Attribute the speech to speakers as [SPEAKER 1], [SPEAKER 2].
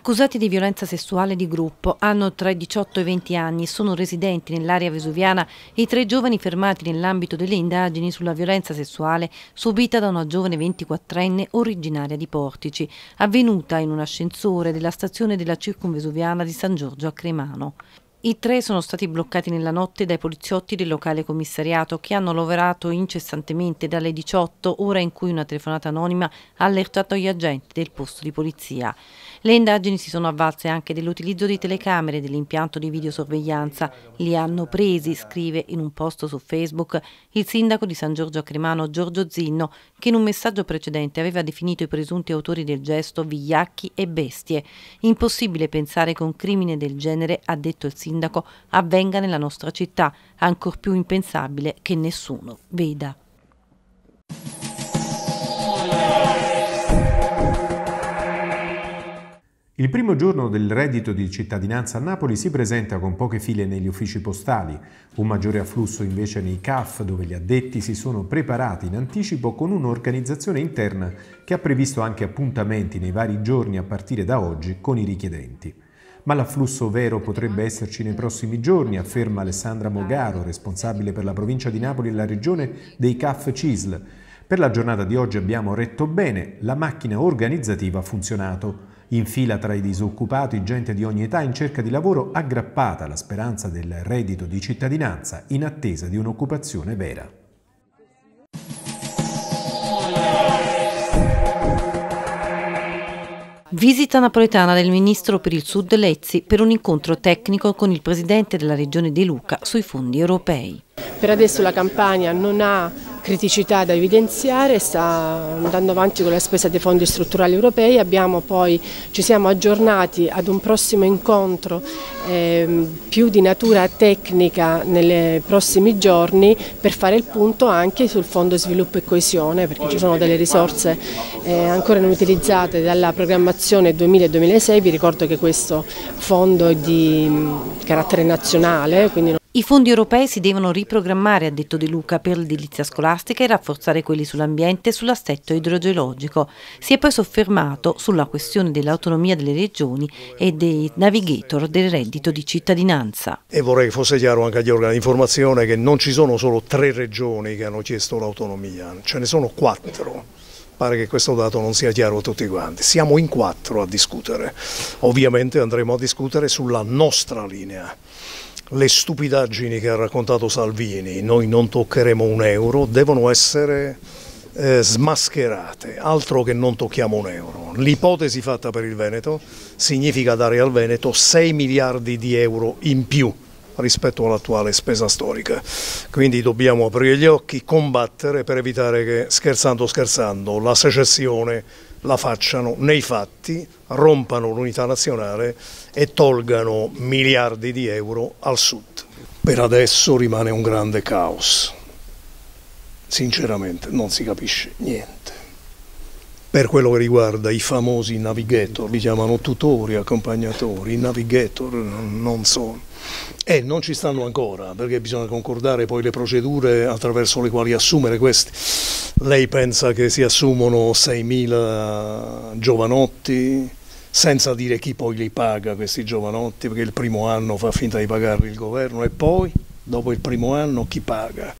[SPEAKER 1] accusati di violenza sessuale di gruppo, hanno tra i 18 e i 20 anni sono residenti nell'area vesuviana i tre giovani fermati nell'ambito delle indagini sulla violenza sessuale subita da una giovane 24enne originaria di Portici, avvenuta in un ascensore della stazione della circumvesuviana di San Giorgio a Cremano. I tre sono stati bloccati nella notte dai poliziotti del locale commissariato che hanno lavorato incessantemente dalle 18, ora in cui una telefonata anonima ha allertato gli agenti del posto di polizia. Le indagini si sono avvalse anche dell'utilizzo di telecamere dell'impianto di videosorveglianza. Li hanno presi, scrive in un posto su Facebook, il sindaco di San Giorgio Acremano Giorgio Zinno, che in un messaggio precedente aveva definito i presunti autori del gesto vigliacchi e bestie. Impossibile pensare che un crimine del genere, ha detto il sindaco, sindaco avvenga nella nostra città, ancor più impensabile che nessuno veda.
[SPEAKER 2] Il primo giorno del reddito di cittadinanza a Napoli si presenta con poche file negli uffici postali, un maggiore afflusso invece nei CAF dove gli addetti si sono preparati in anticipo con un'organizzazione interna che ha previsto anche appuntamenti nei vari giorni a partire da oggi con i richiedenti. Ma l'afflusso vero potrebbe esserci nei prossimi giorni, afferma Alessandra Mogaro, responsabile per la provincia di Napoli e la regione dei CAF CISL. Per la giornata di oggi abbiamo retto bene, la macchina organizzativa ha funzionato. In fila tra i disoccupati, gente di ogni età in cerca di lavoro aggrappata alla speranza del reddito di cittadinanza in attesa di un'occupazione vera.
[SPEAKER 1] Visita napoletana del Ministro per il Sud Lezzi per un incontro tecnico con il Presidente della Regione di Luca sui fondi europei.
[SPEAKER 3] Per adesso la campagna non ha criticità da evidenziare, sta andando avanti con la spesa dei fondi strutturali europei, Abbiamo poi, ci siamo aggiornati ad un prossimo incontro eh, più di natura tecnica nei prossimi giorni per fare il punto anche sul Fondo Sviluppo e Coesione perché ci sono delle risorse eh, ancora non utilizzate dalla programmazione 2000-2006, vi ricordo che questo fondo è di mh, mm, carattere nazionale,
[SPEAKER 1] quindi non i fondi europei si devono riprogrammare, ha detto De Luca, per l'edilizia scolastica e rafforzare quelli sull'ambiente e sull'assetto idrogeologico. Si è poi soffermato sulla questione dell'autonomia delle regioni e dei navigator del reddito di cittadinanza.
[SPEAKER 4] E vorrei che fosse chiaro anche agli organi di informazione che non ci sono solo tre regioni che hanno chiesto l'autonomia, ce ne sono quattro pare che questo dato non sia chiaro a tutti quanti. Siamo in quattro a discutere. Ovviamente andremo a discutere sulla nostra linea le stupidaggini che ha raccontato Salvini, noi non toccheremo un euro, devono essere eh, smascherate, altro che non tocchiamo un euro. L'ipotesi fatta per il Veneto significa dare al Veneto 6 miliardi di euro in più rispetto all'attuale spesa storica. Quindi dobbiamo aprire gli occhi, combattere per evitare che, scherzando scherzando, la secessione la facciano nei fatti, rompano l'unità nazionale e tolgano miliardi di euro al Sud. Per adesso rimane un grande caos. Sinceramente non si capisce niente. Per quello che riguarda i famosi navigator, li chiamano tutori, accompagnatori, i navigator, non sono. E non ci stanno ancora, perché bisogna concordare poi le procedure attraverso le quali assumere questi. Lei pensa che si assumono 6.000 giovanotti senza dire chi poi li paga questi giovanotti, perché il primo anno fa finta di pagarli il governo e poi, dopo il primo anno, chi paga?